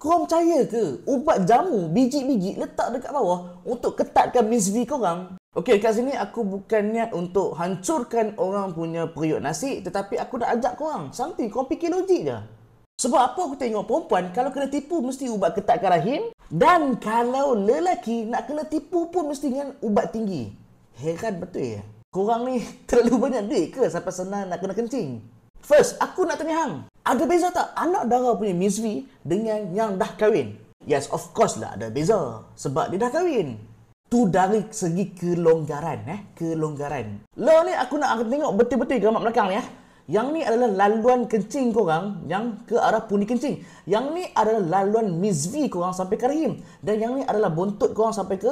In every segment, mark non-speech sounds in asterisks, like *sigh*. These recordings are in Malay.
Kau percaya ke ubat jamu biji-biji letak dekat bawah untuk ketatkan misvi kau orang? Okey, kat sini aku bukan niat untuk hancurkan orang punya periuk nasi tetapi aku nak ajak kau orang. Santai, kau fikir logik je. Sebab apa aku tengok perempuan kalau kena tipu mesti ubat ketatkan rahim dan kalau lelaki nak kena tipu pun mesti dengan ubat tinggi. Heran betul ya. Kau Korang ni *laughs* terlalu banyak duit ke sampai senang nak kena kencing? First, aku nak tanya hang, ada beza tak anak dara punya misri dengan yang dah kahwin? Yes, of course lah ada beza. Sebab dia dah kahwin. Tu dari segi kelonggaran eh. Kelonggaran. Lo ni aku nak aku tengok betul-betul gambar belakang ni eh. Yang ni adalah laluan kencing kau korang yang ke arah puni kencing. Yang ni adalah laluan kau korang sampai ke rahim. Dan yang ni adalah bontot korang sampai ke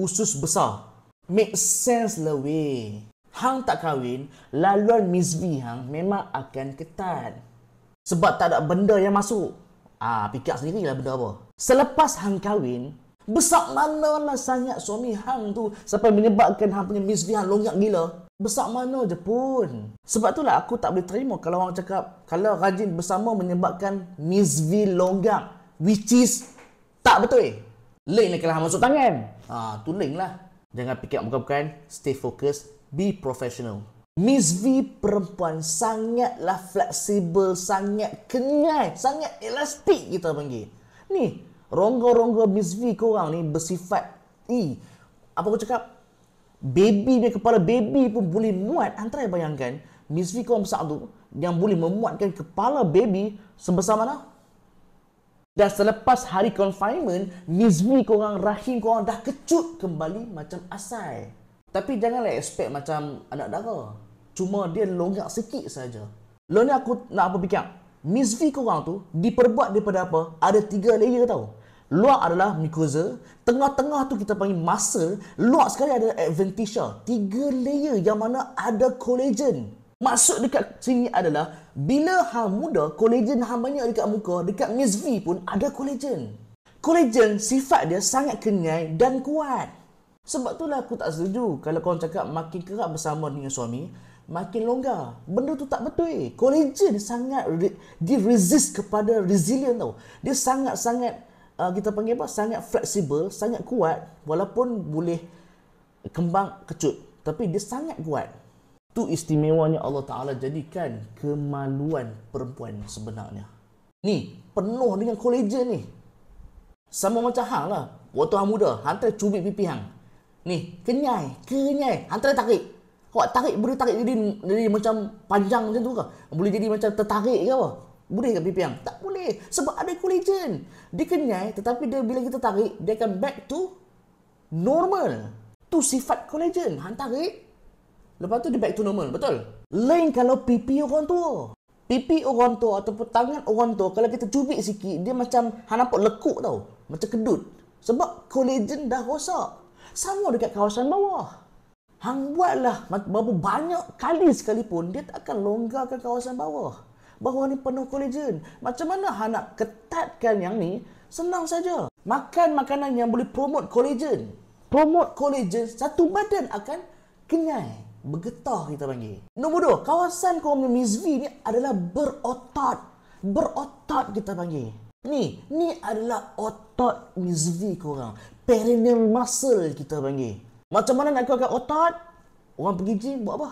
usus besar. Make sense lah weh. Hang tak kahwin, laluan mizvi hang memang akan ketat. Sebab tak ada benda yang masuk. Ah, ha, fikir sendirilah benda apa. Selepas hang kahwin, besar mana lah sangat suami hang tu sampai menyebabkan hang punya misbihan longgak gila. Besar mana je pun. Sebab itulah aku tak boleh terima kalau orang cakap kalau rajin bersama menyebabkan misvi longgak which is tak betul. Link ni kalau masuk tangan. Ah, tu link lah. Jangan fikir bukan-bukan. Stay focused. Be professional. Miss V perempuan sangatlah fleksibel, sangat kenyai, sangat elastik kita panggil. Ni, rongga-rongga Miss V korang ni bersifat i. Apa aku cakap? Baby ni kepala baby pun boleh muat. Antara bayangkan, Miss V korang besar tu yang boleh memuatkan kepala baby sebesar mana? Dan selepas hari confinement, Miss V korang, rahim korang dah kecut kembali macam asal. Tapi janganlah expect macam anak dara. Cuma dia longgak sikit saja. Lo ni aku nak apa fikir? Miss V korang tu diperbuat daripada apa? Ada tiga layer tau. Luar adalah mucosa. Tengah-tengah tu kita panggil muscle. Luar sekali ada adventitia. Tiga layer yang mana ada collagen. Maksud dekat sini adalah bila hang muda, collagen hang banyak dekat muka, dekat Miss V pun ada collagen. Collagen sifat dia sangat kenyai dan kuat. Sebab itulah aku tak setuju kalau kau cakap makin kerap bersama dengan suami, makin longgar. Benda tu tak betul eh. ni sangat re- dia resist kepada resilient tau. Dia sangat-sangat uh, kita panggil apa? sangat fleksibel, sangat kuat walaupun boleh kembang kecut. Tapi dia sangat kuat. Tu istimewanya Allah Ta'ala jadikan kemaluan perempuan sebenarnya. Ni, penuh dengan kolagen ni. Sama macam hang lah. Waktu hang muda, hantar cubit pipi hang. Ni, kenyai, kenyai. Antara tarik. Kau tarik, boleh tarik jadi, jadi macam panjang macam tu ke? Boleh jadi macam tertarik ke apa? Boleh kat pipi yang? Tak boleh. Sebab ada collagen. Dia kenyai, tetapi dia bila kita tarik, dia akan back to normal. Tu sifat collagen. Han tarik, lepas tu dia back to normal. Betul? Lain kalau pipi orang tua. Pipi orang tua ataupun tangan orang tua, kalau kita cubik sikit, dia macam, han nampak lekuk tau. Macam kedut. Sebab collagen dah rosak. Sama dekat kawasan bawah. Hang buatlah berapa banyak kali sekalipun, dia tak akan longgarkan kawasan bawah. Bawah ni penuh kolagen. Macam mana hang nak ketatkan yang ni? Senang saja. Makan makanan yang boleh promote kolagen. Promote kolagen, satu badan akan kenyai. Bergetah kita panggil. Nombor dua, kawasan kolomnya Mizvi ni adalah berotot. Berotot kita panggil. Ni, ni adalah otot mizvi korang. Perineal muscle kita panggil. Macam mana nak kuatkan otot? Orang pergi gym buat apa?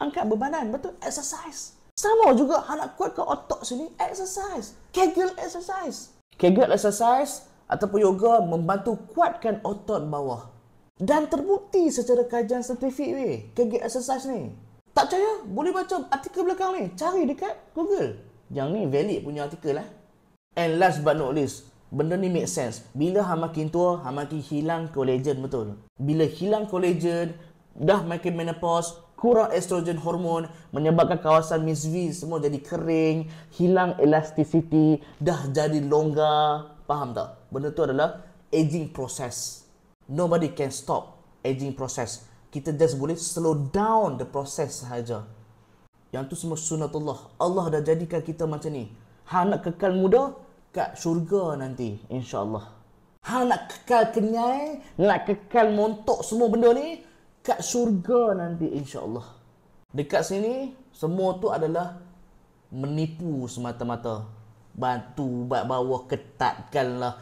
Angkat berbanan, betul? Exercise. Sama juga nak kuatkan otot sini, exercise. Kegel exercise. Kegel exercise ataupun yoga membantu kuatkan otot bawah. Dan terbukti secara kajian saintifik ni, kegel exercise ni. Tak percaya? Boleh baca artikel belakang ni. Cari dekat Google. Yang ni valid punya artikel lah. And last but not least, benda ni make sense. Bila ha makin tua, ha makin hilang collagen betul. Bila hilang collagen, dah makin menopause, kurang estrogen hormon, menyebabkan kawasan Miss semua jadi kering, hilang elasticity, dah jadi longgar. Faham tak? Benda tu adalah aging process. Nobody can stop aging process. Kita just boleh slow down the process sahaja. Yang tu semua sunatullah. Allah dah jadikan kita macam ni. Ha nak kekal muda, kat syurga nanti insyaallah Ha nak kekal kenyai nak kekal montok semua benda ni kat syurga nanti insyaallah dekat sini semua tu adalah menipu semata-mata bantu buat bawah ketatkanlah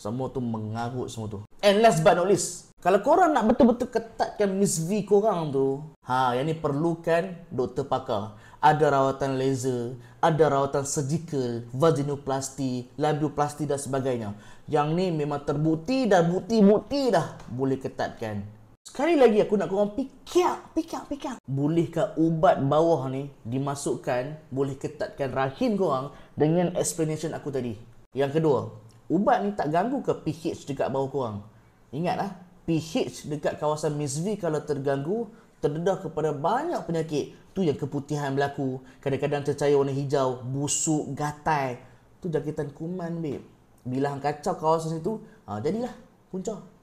semua tu mengarut semua tu and last but not least kalau korang nak betul-betul ketatkan misvi korang tu ha yang ni perlukan doktor pakar ada rawatan laser, ada rawatan surgical, vaginoplasty, labioplasty dan sebagainya. Yang ni memang terbukti dan bukti-bukti dah boleh ketatkan. Sekali lagi aku nak korang pikir, pikir, pikir. Bolehkah ubat bawah ni dimasukkan, boleh ketatkan rahim korang dengan explanation aku tadi? Yang kedua, ubat ni tak ganggu ke pH dekat bawah korang? Ingatlah, pH dekat kawasan Miss kalau terganggu, terdedah kepada banyak penyakit. Tu yang keputihan berlaku. Kadang-kadang tercair warna hijau, busuk, gatai. Tu jangkitan kuman, babe. Bila hang kacau kawasan situ, ha, jadilah punca.